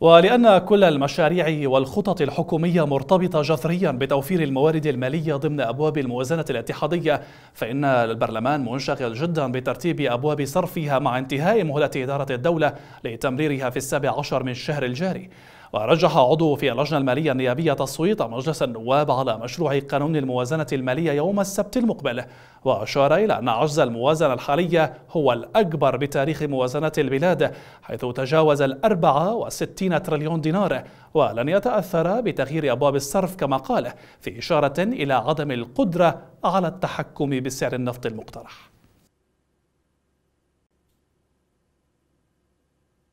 ولأن كل المشاريع والخطط الحكومية مرتبطة جذريا بتوفير الموارد المالية ضمن أبواب الموازنة الاتحادية فإن البرلمان منشغل جدا بترتيب أبواب صرفها مع انتهاء مهلة إدارة الدولة لتمريرها في السابع عشر من الشهر الجاري ورجح عضو في اللجنة المالية النيابية تصويت مجلس النواب على مشروع قانون الموازنة المالية يوم السبت المقبل وأشار إلى أن عجز الموازنة الحالية هو الأكبر بتاريخ موازنة البلاد حيث تجاوز الأربعة وستين تريليون دينار ولن يتأثر بتغيير أبواب الصرف كما قال في إشارة إلى عدم القدرة على التحكم بسعر النفط المقترح